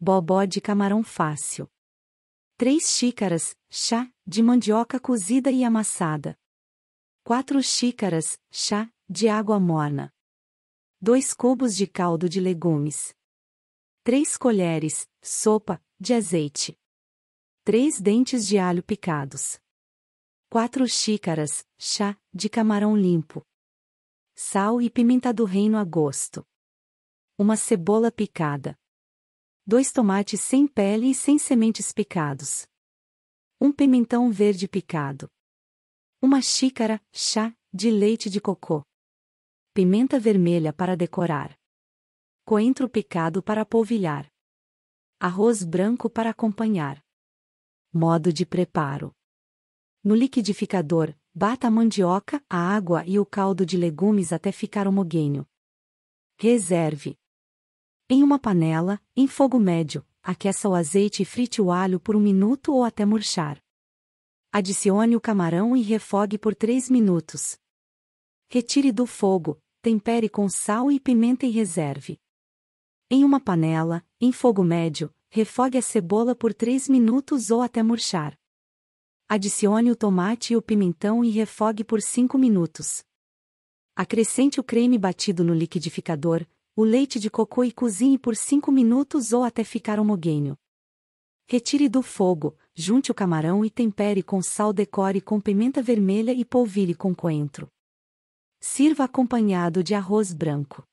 bobó de camarão fácil. 3 xícaras, chá, de mandioca cozida e amassada. 4 xícaras, chá, de água morna. 2 cubos de caldo de legumes. 3 colheres, sopa, de azeite. 3 dentes de alho picados. 4 xícaras, chá, de camarão limpo. Sal e pimenta do reino a gosto. Uma cebola picada. 2 tomates sem pele e sem sementes picados. 1 um pimentão verde picado. 1 xícara, chá, de leite de cocô. Pimenta vermelha para decorar. Coentro picado para polvilhar. Arroz branco para acompanhar. Modo de preparo: No liquidificador, bata a mandioca, a água e o caldo de legumes até ficar homogêneo. Reserve. Em uma panela, em fogo médio, aqueça o azeite e frite o alho por um minuto ou até murchar. Adicione o camarão e refogue por 3 minutos. Retire do fogo, tempere com sal e pimenta e reserve. Em uma panela, em fogo médio, refogue a cebola por 3 minutos ou até murchar. Adicione o tomate e o pimentão e refogue por 5 minutos. Acrescente o creme batido no liquidificador, o leite de coco e cozinhe por 5 minutos ou até ficar homogêneo. Retire do fogo, junte o camarão e tempere com sal, decore com pimenta vermelha e polvilhe com coentro. Sirva acompanhado de arroz branco.